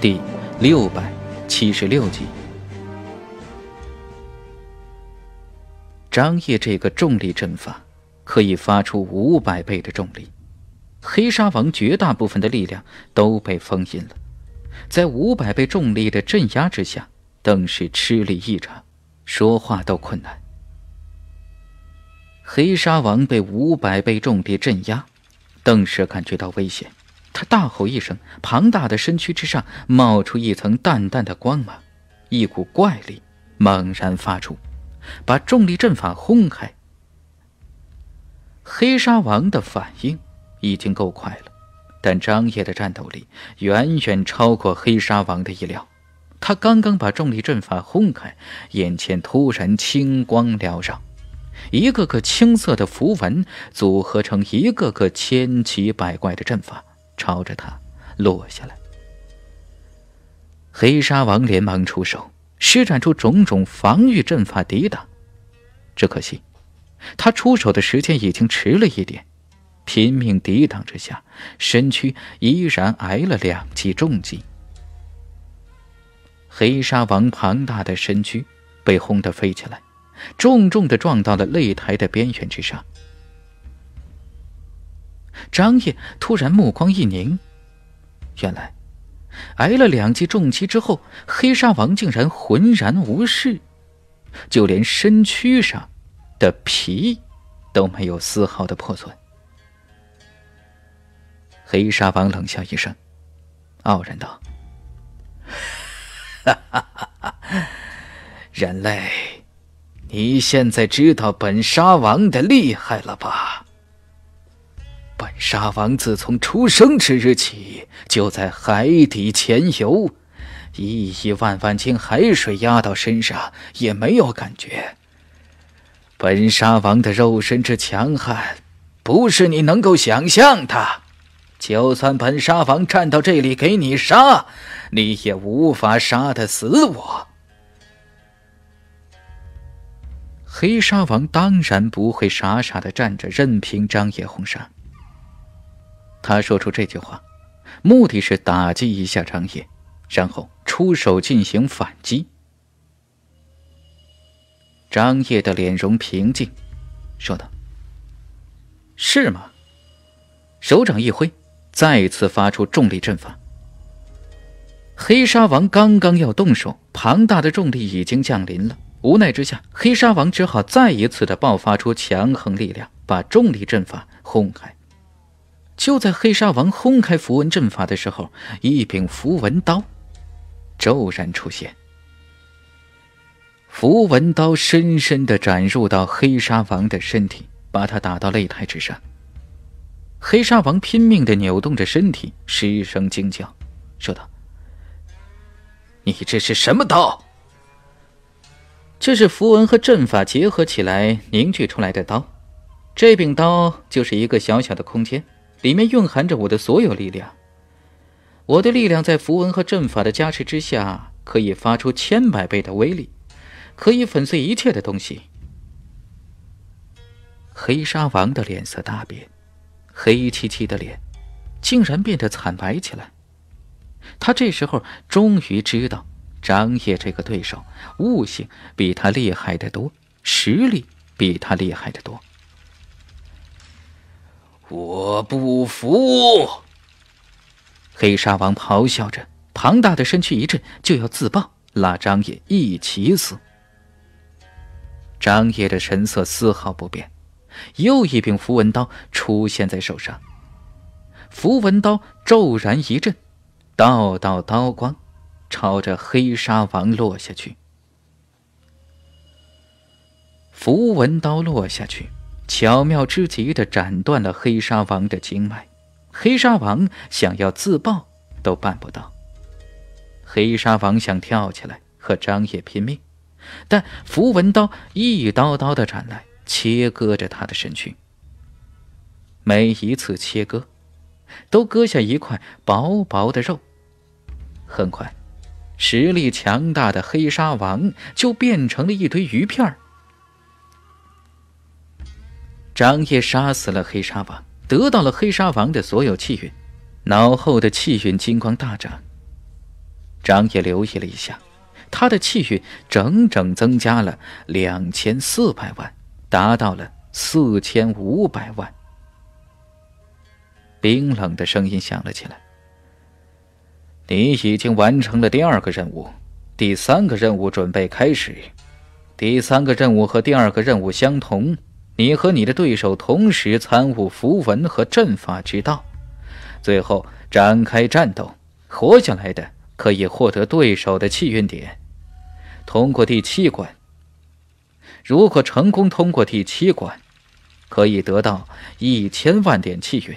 第六百七十六集，张掖这个重力阵法可以发出五百倍的重力，黑沙王绝大部分的力量都被封印了，在五百倍重力的镇压之下，更是吃力异常，说话都困难。黑沙王被五百倍重力镇压，顿时感觉到危险。他大吼一声，庞大的身躯之上冒出一层淡淡的光芒，一股怪力猛然发出，把重力阵法轰开。黑沙王的反应已经够快了，但张掖的战斗力远远超过黑沙王的意料。他刚刚把重力阵法轰开，眼前突然青光缭绕，一个个青色的符文组合成一个个千奇百怪的阵法。朝着他落下来，黑沙王连忙出手，施展出种种防御阵法抵挡。只可惜，他出手的时间已经迟了一点，拼命抵挡之下，身躯依然挨了两记重击。黑沙王庞大的身躯被轰得飞起来，重重的撞到了擂台的边缘之上。张烨突然目光一凝，原来挨了两记重击之后，黑沙王竟然浑然无事，就连身躯上的皮都没有丝毫的破损。黑沙王冷笑一声，傲然道：“ 人类，你现在知道本沙王的厉害了吧？”沙王自从出生之日起，就在海底潜游，一亿万万斤海水压到身上也没有感觉。本沙王的肉身之强悍，不是你能够想象的。就算本沙王站到这里给你杀，你也无法杀得死我。黑沙王当然不会傻傻的站着任凭张野轰杀。他说出这句话，目的是打击一下张烨，然后出手进行反击。张烨的脸容平静，说道：“是吗？”手掌一挥，再次发出重力阵法。黑沙王刚刚要动手，庞大的重力已经降临了。无奈之下，黑沙王只好再一次的爆发出强横力量，把重力阵法轰开。就在黑沙王轰开符文阵法的时候，一柄符文刀骤然出现。符文刀深深的斩入到黑沙王的身体，把他打到擂台之上。黑沙王拼命的扭动着身体，失声惊叫，说道：“你这是什么刀？”“这是符文和阵法结合起来凝聚出来的刀，这柄刀就是一个小小的空间。”里面蕴含着我的所有力量，我的力量在符文和阵法的加持之下，可以发出千百倍的威力，可以粉碎一切的东西。黑沙王的脸色大变，黑漆漆的脸竟然变得惨白起来。他这时候终于知道，张烨这个对手，悟性比他厉害的多，实力比他厉害的多。我不服！黑沙王咆哮着，庞大的身躯一震，就要自爆，拉张野一起死。张野的神色丝毫不变，又一柄符文刀出现在手上，符文刀骤然一震，道道刀光朝着黑沙王落下去。符文刀落下去。巧妙之极地斩断了黑沙王的经脉，黑沙王想要自爆都办不到。黑沙王想跳起来和张叶拼命，但符文刀一刀刀地斩来，切割着他的身躯。每一次切割，都割下一块薄薄的肉。很快，实力强大的黑沙王就变成了一堆鱼片儿。张掖杀死了黑沙王，得到了黑沙王的所有气运，脑后的气运金光大涨。张掖留意了一下，他的气运整整增加了两千四百万，达到了四千五百万。冰冷的声音响了起来：“你已经完成了第二个任务，第三个任务准备开始。第三个任务和第二个任务相同。”你和你的对手同时参悟符文和阵法之道，最后展开战斗，活下来的可以获得对手的气运点。通过第七关，如果成功通过第七关，可以得到一千万点气运，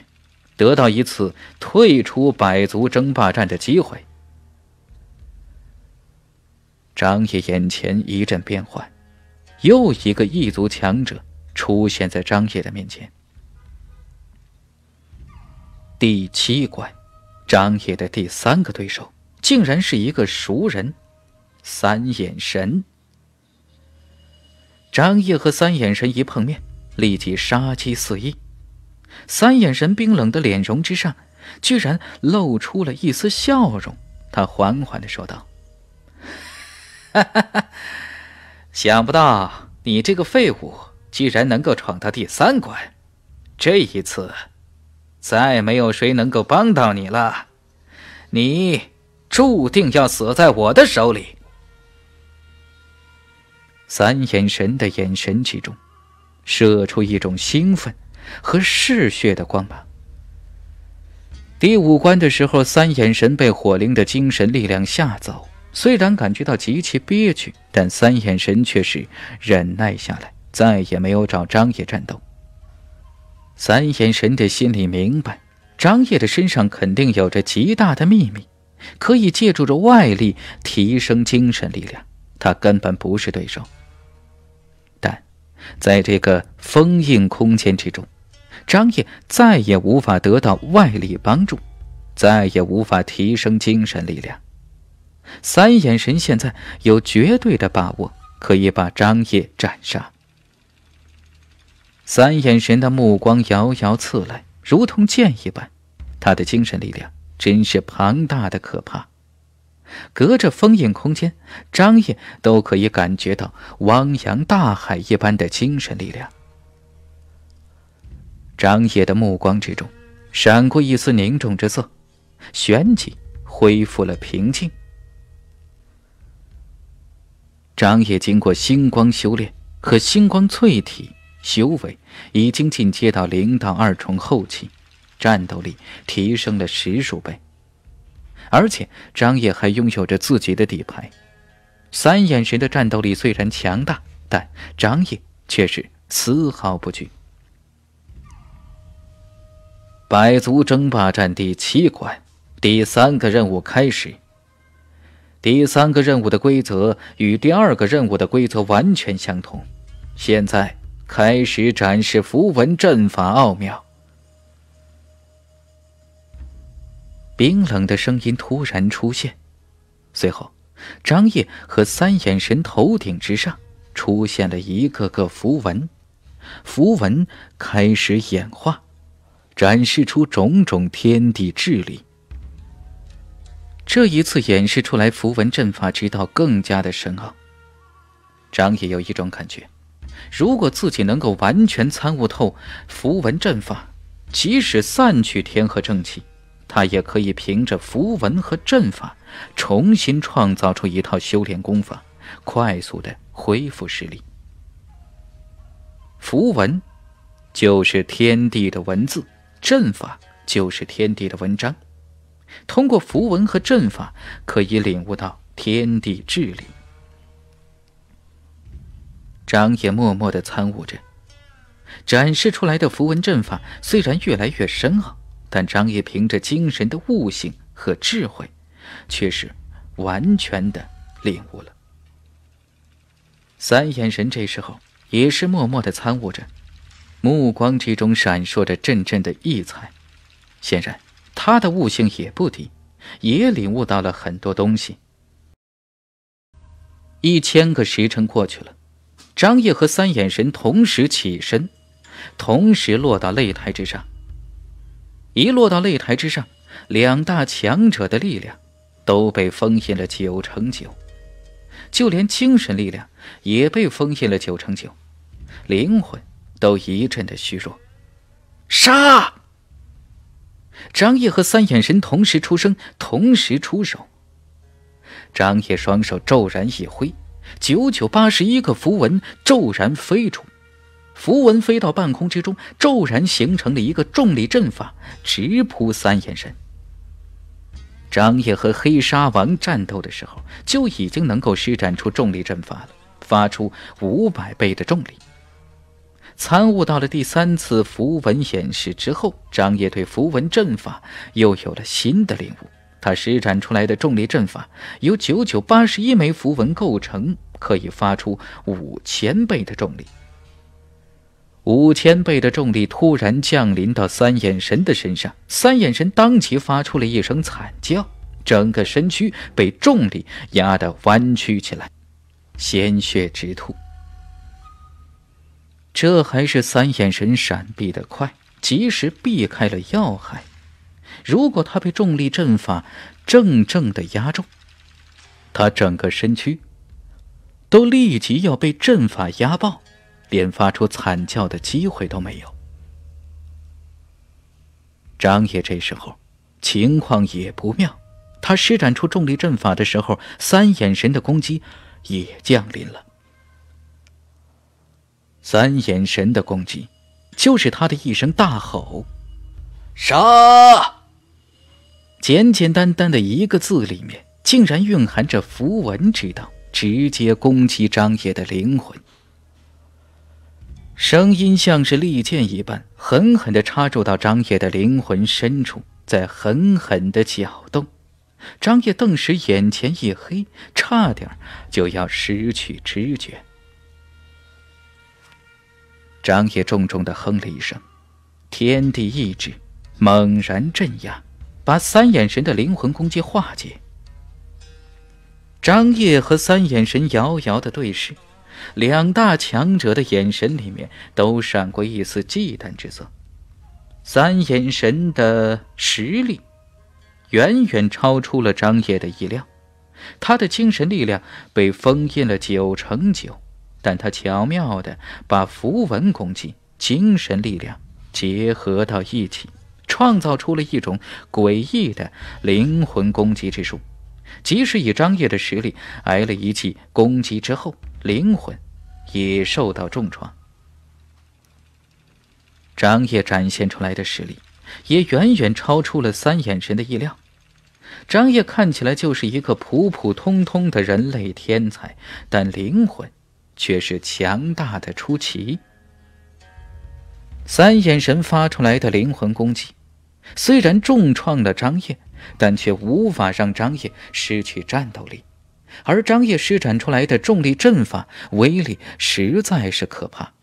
得到一次退出百族争霸战的机会。张叶眼前一阵变幻，又一个异族强者。出现在张烨的面前。第七关，张烨的第三个对手竟然是一个熟人——三眼神。张烨和三眼神一碰面，立即杀机四溢。三眼神冰冷的脸容之上，居然露出了一丝笑容。他缓缓的说道：“哈，想不到你这个废物。”既然能够闯到第三关，这一次再没有谁能够帮到你了，你注定要死在我的手里。三眼神的眼神之中射出一种兴奋和嗜血的光芒。第五关的时候，三眼神被火灵的精神力量吓走，虽然感觉到极其憋屈，但三眼神却是忍耐下来。再也没有找张掖战斗。三眼神的心里明白，张掖的身上肯定有着极大的秘密，可以借助着外力提升精神力量，他根本不是对手。但，在这个封印空间之中，张掖再也无法得到外力帮助，再也无法提升精神力量。三眼神现在有绝对的把握，可以把张掖斩杀。三眼神的目光遥遥刺来，如同剑一般。他的精神力量真是庞大的可怕，隔着封印空间，张掖都可以感觉到汪洋大海一般的精神力量。张掖的目光之中闪过一丝凝重之色，旋即恢复了平静。张掖经过星光修炼和星光淬体。修为已经进阶到零到二重后期，战斗力提升了十数倍，而且张掖还拥有着自己的底牌。三眼神的战斗力虽然强大，但张掖却是丝毫不惧。百族争霸战第七关，第三个任务开始。第三个任务的规则与第二个任务的规则完全相同，现在。开始展示符文阵法奥妙。冰冷的声音突然出现，随后，张烨和三眼神头顶之上出现了一个个符文，符文开始演化，展示出种种天地智力。这一次演示出来符文阵法之道更加的深奥。张叶有一种感觉。如果自己能够完全参悟透符文阵法，即使散去天和正气，他也可以凭着符文和阵法重新创造出一套修炼功法，快速的恢复实力。符文就是天地的文字，阵法就是天地的文章。通过符文和阵法，可以领悟到天地至力。张也默默地参悟着，展示出来的符文阵法虽然越来越深奥，但张也凭着精神的悟性和智慧，却是完全的领悟了。三眼神这时候也是默默地参悟着，目光之中闪烁着阵阵的异彩，显然他的悟性也不低，也领悟到了很多东西。一千个时辰过去了。张烨和三眼神同时起身，同时落到擂台之上。一落到擂台之上，两大强者的力量都被封印了九成九，就连精神力量也被封印了九成九，灵魂都一阵的虚弱。杀！张烨和三眼神同时出声，同时出手。张烨双手骤然一挥。九九八十一个符文骤然飞出，符文飞到半空之中，骤然形成了一个重力阵法，直扑三眼神。张叶和黑沙王战斗的时候，就已经能够施展出重力阵法了，发出五百倍的重力。参悟到了第三次符文演示之后，张叶对符文阵法又有了新的领悟。他施展出来的重力阵法由九九八十一枚符文构成，可以发出五千倍的重力。五千倍的重力突然降临到三眼神的身上，三眼神当即发出了一声惨叫，整个身躯被重力压得弯曲起来，鲜血直吐。这还是三眼神闪避得快，及时避开了要害。如果他被重力阵法正正的压中，他整个身躯都立即要被阵法压爆，连发出惨叫的机会都没有。张爷这时候情况也不妙，他施展出重力阵法的时候，三眼神的攻击也降临了。三眼神的攻击，就是他的一声大吼：“杀！”简简单单的一个字里面，竟然蕴含着符文之道，直接攻击张叶的灵魂。声音像是利剑一般，狠狠的插入到张叶的灵魂深处，在狠狠的搅动。张叶顿时眼前一黑，差点就要失去知觉。张烨重重的哼了一声，天地意志猛然镇压。把三眼神的灵魂攻击化解。张烨和三眼神遥遥的对视，两大强者的眼神里面都闪过一丝忌惮之色。三眼神的实力远远超出了张烨的意料，他的精神力量被封印了九成九，但他巧妙的把符文攻击、精神力量结合到一起。创造出了一种诡异的灵魂攻击之术，即使以张掖的实力挨了一记攻击之后，灵魂也受到重创。张掖展现出来的实力，也远远超出了三眼神的意料。张掖看起来就是一个普普通通的人类天才，但灵魂却是强大的出奇。三眼神发出来的灵魂攻击。虽然重创了张烨，但却无法让张烨失去战斗力。而张烨施展出来的重力阵法威力实在是可怕，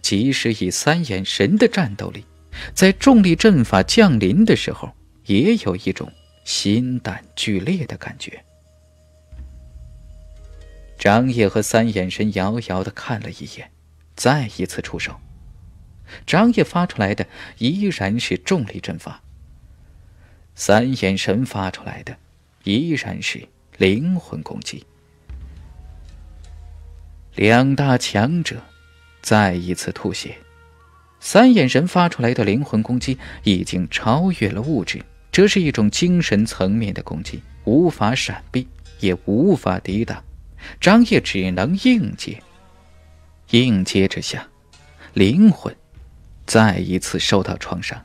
即使以三眼神的战斗力，在重力阵法降临的时候，也有一种心胆俱裂的感觉。张烨和三眼神遥遥的看了一眼，再一次出手。张叶发出来的依然是重力阵法，三眼神发出来的依然是灵魂攻击。两大强者再一次吐血，三眼神发出来的灵魂攻击已经超越了物质，这是一种精神层面的攻击，无法闪避，也无法抵挡。张叶只能硬接，硬接之下，灵魂。再一次受到创伤，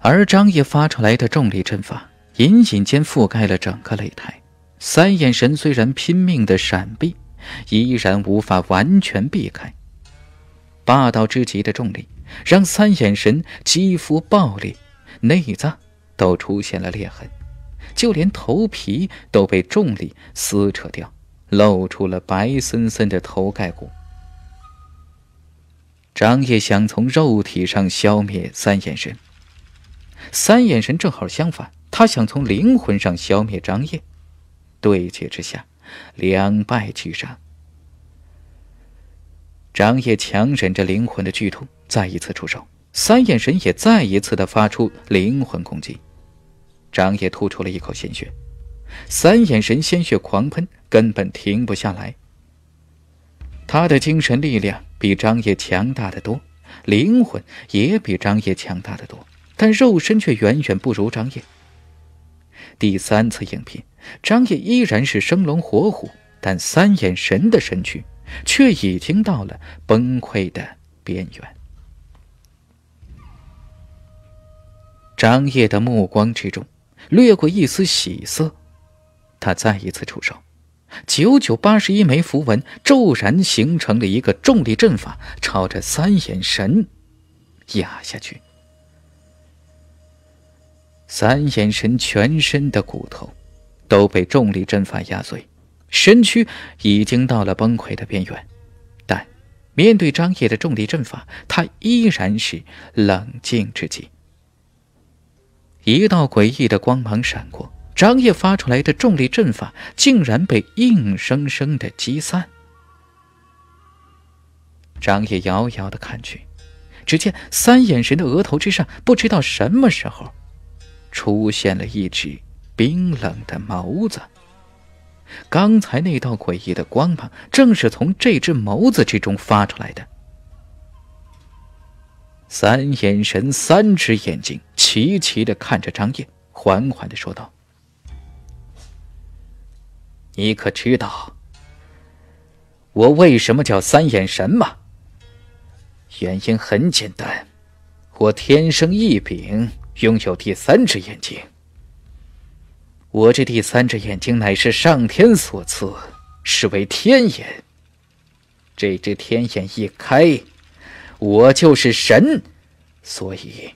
而张毅发出来的重力阵法隐隐间覆盖了整个擂台。三眼神虽然拼命的闪避，依然无法完全避开。霸道之极的重力让三眼神肌肤爆裂，内脏都出现了裂痕，就连头皮都被重力撕扯掉，露出了白森森的头盖骨。张烨想从肉体上消灭三眼神，三眼神正好相反，他想从灵魂上消灭张烨。对决之下，两败俱伤。张烨强忍着灵魂的剧痛，再一次出手，三眼神也再一次的发出灵魂攻击。张烨吐出了一口鲜血，三眼神鲜血狂喷，根本停不下来。他的精神力量比张烨强大的多，灵魂也比张烨强大的多，但肉身却远远不如张烨。第三次应聘，张烨依然是生龙活虎，但三眼神的身躯却已经到了崩溃的边缘。张烨的目光之中掠过一丝喜色，他再一次出手。九九八十一枚符文骤然形成了一个重力阵法，朝着三眼神压下去。三眼神全身的骨头都被重力阵法压碎，身躯已经到了崩溃的边缘。但面对张掖的重力阵法，他依然是冷静至极。一道诡异的光芒闪过。张烨发出来的重力阵法竟然被硬生生的击散。张烨遥遥的看去，只见三眼神的额头之上，不知道什么时候，出现了一只冰冷的眸子。刚才那道诡异的光芒，正是从这只眸子之中发出来的。三眼神，三只眼睛齐齐的看着张烨，缓缓的说道。你可知道我为什么叫三眼神吗？原因很简单，我天生异禀，拥有第三只眼睛。我这第三只眼睛乃是上天所赐，是为天眼。这只天眼一开，我就是神，所以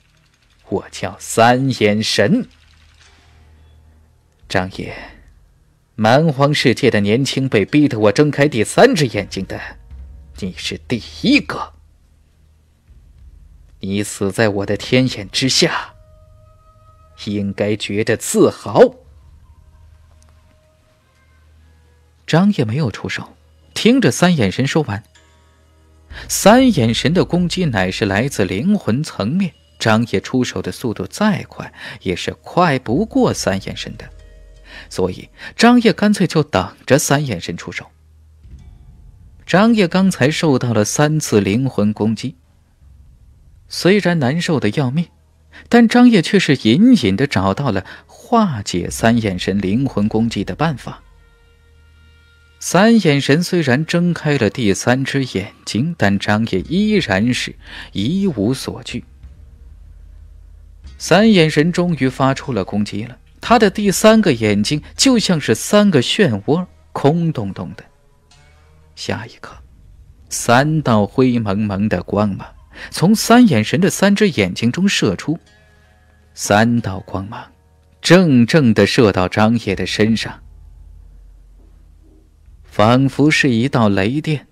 我叫三眼神。张爷。蛮荒世界的年轻被逼得我睁开第三只眼睛的，你是第一个。你死在我的天眼之下，应该觉得自豪。张也没有出手，听着三眼神说完，三眼神的攻击乃是来自灵魂层面，张也出手的速度再快，也是快不过三眼神的。所以，张烨干脆就等着三眼神出手。张烨刚才受到了三次灵魂攻击，虽然难受的要命，但张烨却是隐隐的找到了化解三眼神灵魂攻击的办法。三眼神虽然睁开了第三只眼睛，但张烨依然是一无所惧。三眼神终于发出了攻击了。他的第三个眼睛就像是三个漩涡，空洞洞的。下一刻，三道灰蒙蒙的光芒从三眼神的三只眼睛中射出，三道光芒正正的射到张烨的身上，仿佛是一道雷电，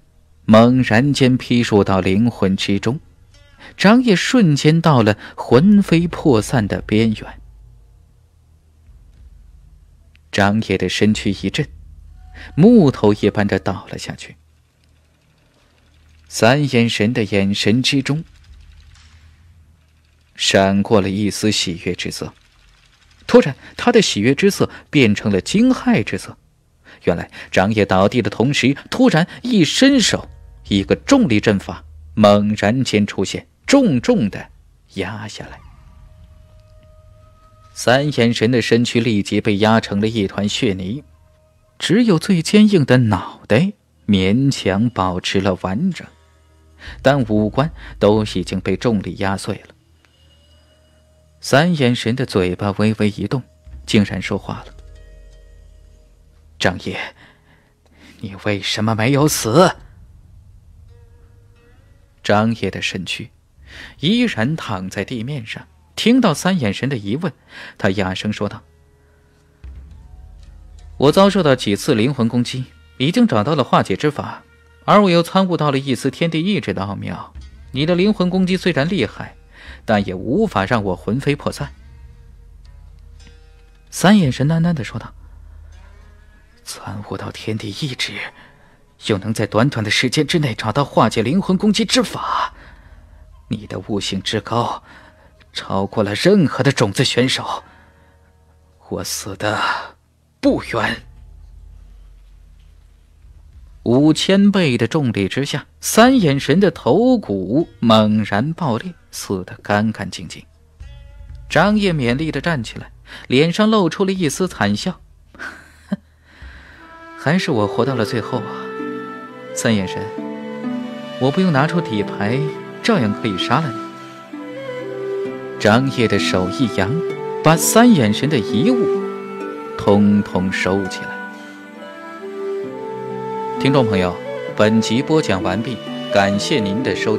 猛然间劈入到灵魂之中。张烨瞬间到了魂飞魄散的边缘。张夜的身躯一震，木头一般的倒了下去。三眼神的眼神之中闪过了一丝喜悦之色，突然，他的喜悦之色变成了惊骇之色。原来，张夜倒地的同时，突然一伸手，一个重力阵法猛然间出现，重重的压下来。三眼神的身躯立即被压成了一团血泥，只有最坚硬的脑袋勉强保持了完整，但五官都已经被重力压碎了。三眼神的嘴巴微微一动，竟然说话了：“张烨，你为什么没有死？”张烨的身躯依然躺在地面上。听到三眼神的疑问，他哑声说道：“我遭受到几次灵魂攻击，已经找到了化解之法，而我又参悟到了一丝天地意志的奥妙。你的灵魂攻击虽然厉害，但也无法让我魂飞魄散。”三眼神喃喃的说道：“参悟到天地意志，又能在短短的时间之内找到化解灵魂攻击之法，你的悟性之高。”超过了任何的种子选手，我死的不冤。五千倍的重力之下，三眼神的头骨猛然爆裂，死的干干净净。张烨勉力的站起来，脸上露出了一丝惨笑：“ 还是我活到了最后啊！三眼神，我不用拿出底牌，照样可以杀了你。”张掖的手一扬，把三眼神的遗物通通收起来。听众朋友，本集播讲完毕，感谢您的收听。